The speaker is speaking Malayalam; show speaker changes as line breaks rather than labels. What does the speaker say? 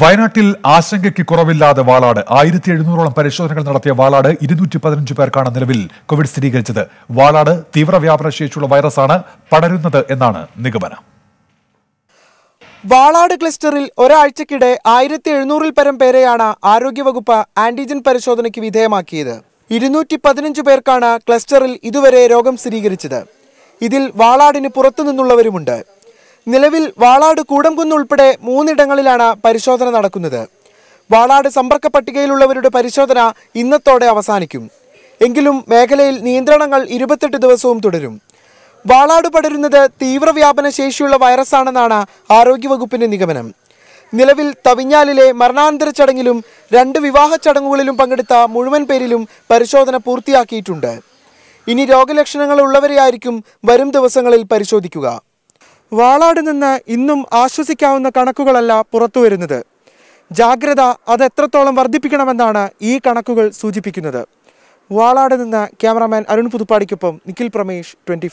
വയനാട്ടിൽ ആശങ്കയ്ക്ക് കുറവില്ലാതെ വാളാട് ആയിരത്തി എഴുന്നൂറോളം പരിശോധനകൾ നടത്തിയ വാളാട് ഇരുന്നൂറ്റി പതിനഞ്ച് പേർക്കാണ് നിലവിൽ കോവിഡ് സ്ഥിരീകരിച്ചത് വാളാട് തീവ്രവ്യാപന ശേഷിയുള്ള വൈറസാണ് പടരുന്നത് എന്നാണ് നിഗമനം
വാളാട് ക്ലസ്റ്ററിൽ ഒരാഴ്ചക്കിടെ ആയിരത്തി എഴുന്നൂറിൽ പരം പേരെയാണ് ആരോഗ്യവകുപ്പ് ആന്റിജൻ പരിശോധനയ്ക്ക് വിധേയമാക്കിയത് ഇരുന്നൂറ്റി പതിനഞ്ച് പേർക്കാണ് ക്ലസ്റ്ററിൽ ഇതുവരെ രോഗം സ്ഥിരീകരിച്ചത് ഇതിൽ വാളാടിന് പുറത്തുനിന്നുള്ളവരുമുണ്ട് നിലവിൽ വാളാട് കൂടംകുന്ന് ഉൾപ്പെടെ മൂന്നിടങ്ങളിലാണ് പരിശോധന നടക്കുന്നത് വാളാട് സമ്പർക്ക പട്ടികയിലുള്ളവരുടെ പരിശോധന ഇന്നത്തോടെ അവസാനിക്കും എങ്കിലും മേഖലയിൽ നിയന്ത്രണങ്ങൾ ഇരുപത്തെട്ട് ദിവസവും തുടരും വാളാട് പടരുന്നത് തീവ്രവ്യാപന ശേഷിയുള്ള വൈറസാണെന്നാണ് ആരോഗ്യവകുപ്പിന്റെ നിഗമനം നിലവിൽ തവിഞ്ഞാലിലെ മരണാനന്തര ചടങ്ങിലും രണ്ട് വിവാഹ ചടങ്ങുകളിലും പങ്കെടുത്ത മുഴുവൻ പേരിലും പരിശോധന പൂർത്തിയാക്കിയിട്ടുണ്ട് ഇനി രോഗലക്ഷണങ്ങൾ ഉള്ളവരെയായിരിക്കും വരും ദിവസങ്ങളിൽ പരിശോധിക്കുക വാളാട് നിന്ന് ഇന്നും ആശ്വസിക്കാവുന്ന കണക്കുകളല്ല പുറത്തുവരുന്നത് ജാഗ്രത അത് എത്രത്തോളം വർദ്ധിപ്പിക്കണമെന്നാണ് ഈ കണക്കുകൾ സൂചിപ്പിക്കുന്നത് വാളാട് നിന്ന് ക്യാമറാമാൻ അരുൺ പുതുപ്പാടിക്കൊപ്പം നിഖിൽ പ്രമേഷ് ട്വൻറ്റി